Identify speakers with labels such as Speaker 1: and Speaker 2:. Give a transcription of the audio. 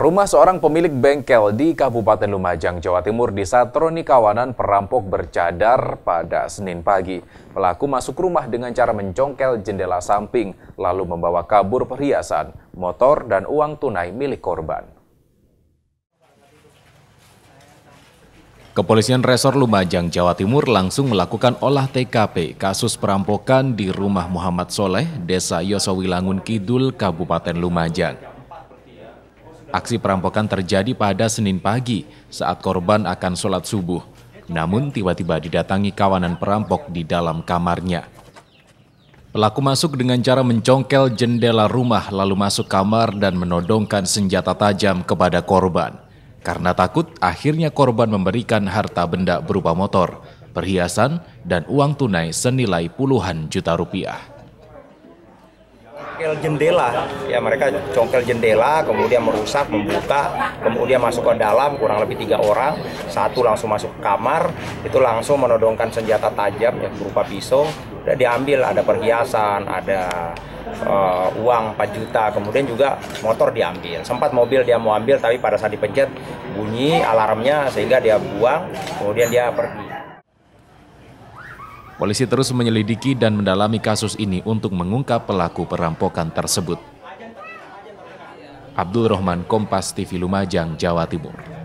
Speaker 1: Rumah seorang pemilik bengkel di Kabupaten Lumajang, Jawa Timur disatroni kawanan perampok bercadar pada Senin pagi. Pelaku masuk rumah dengan cara mencongkel jendela samping, lalu membawa kabur perhiasan, motor, dan uang tunai milik korban. Kepolisian Resor Lumajang, Jawa Timur langsung melakukan olah TKP kasus perampokan di rumah Muhammad Soleh, Desa Yosowi Langun Kidul, Kabupaten Lumajang. Aksi perampokan terjadi pada Senin pagi saat korban akan sholat subuh. Namun tiba-tiba didatangi kawanan perampok di dalam kamarnya. Pelaku masuk dengan cara mencongkel jendela rumah lalu masuk kamar dan menodongkan senjata tajam kepada korban. Karena takut, akhirnya korban memberikan harta benda berupa motor, perhiasan, dan uang tunai senilai puluhan juta rupiah
Speaker 2: congkel jendela ya mereka congkel jendela kemudian merusak membuka kemudian masuk ke dalam kurang lebih tiga orang satu langsung masuk kamar itu langsung menodongkan senjata tajam yang berupa pisau udah diambil ada perhiasan ada uh, uang 4 juta kemudian juga motor diambil sempat mobil dia mau ambil tapi pada saat dipencet bunyi alarmnya sehingga dia buang kemudian dia pergi
Speaker 1: Polisi terus menyelidiki dan mendalami kasus ini untuk mengungkap pelaku perampokan tersebut. Abdul Rahman Kompas TV Lumajang, Jawa Timur.